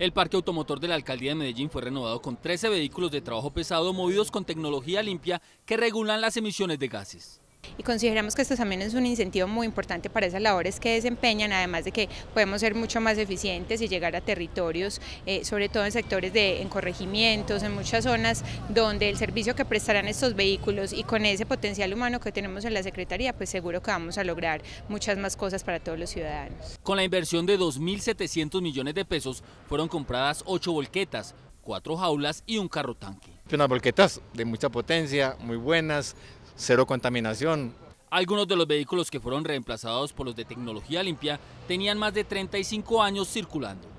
El parque automotor de la alcaldía de Medellín fue renovado con 13 vehículos de trabajo pesado movidos con tecnología limpia que regulan las emisiones de gases. Y consideramos que esto también es un incentivo muy importante para esas labores que desempeñan, además de que podemos ser mucho más eficientes y llegar a territorios, eh, sobre todo en sectores de en corregimientos, en muchas zonas donde el servicio que prestarán estos vehículos y con ese potencial humano que tenemos en la Secretaría, pues seguro que vamos a lograr muchas más cosas para todos los ciudadanos. Con la inversión de 2.700 millones de pesos, fueron compradas ocho volquetas, cuatro jaulas y un carro tanque. Unas volquetas de mucha potencia, muy buenas, cero contaminación. Algunos de los vehículos que fueron reemplazados por los de tecnología limpia tenían más de 35 años circulando.